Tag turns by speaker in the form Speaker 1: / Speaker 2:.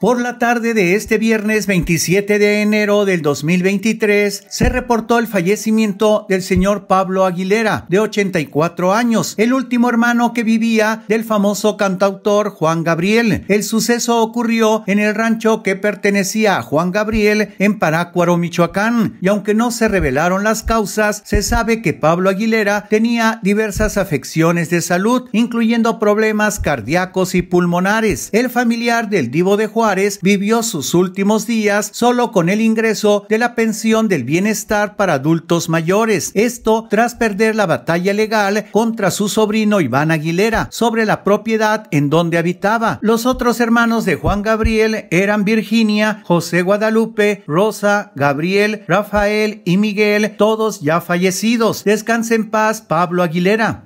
Speaker 1: Por la tarde de este viernes 27 de enero del 2023 se reportó el fallecimiento del señor Pablo Aguilera, de 84 años, el último hermano que vivía del famoso cantautor Juan Gabriel. El suceso ocurrió en el rancho que pertenecía a Juan Gabriel en Parácuaro, Michoacán, y aunque no se revelaron las causas, se sabe que Pablo Aguilera tenía diversas afecciones de salud, incluyendo problemas cardíacos y pulmonares. El familiar del divo de Juan vivió sus últimos días solo con el ingreso de la pensión del bienestar para adultos mayores. Esto tras perder la batalla legal contra su sobrino Iván Aguilera sobre la propiedad en donde habitaba. Los otros hermanos de Juan Gabriel eran Virginia, José Guadalupe, Rosa, Gabriel, Rafael y Miguel, todos ya fallecidos. Descanse en paz Pablo Aguilera.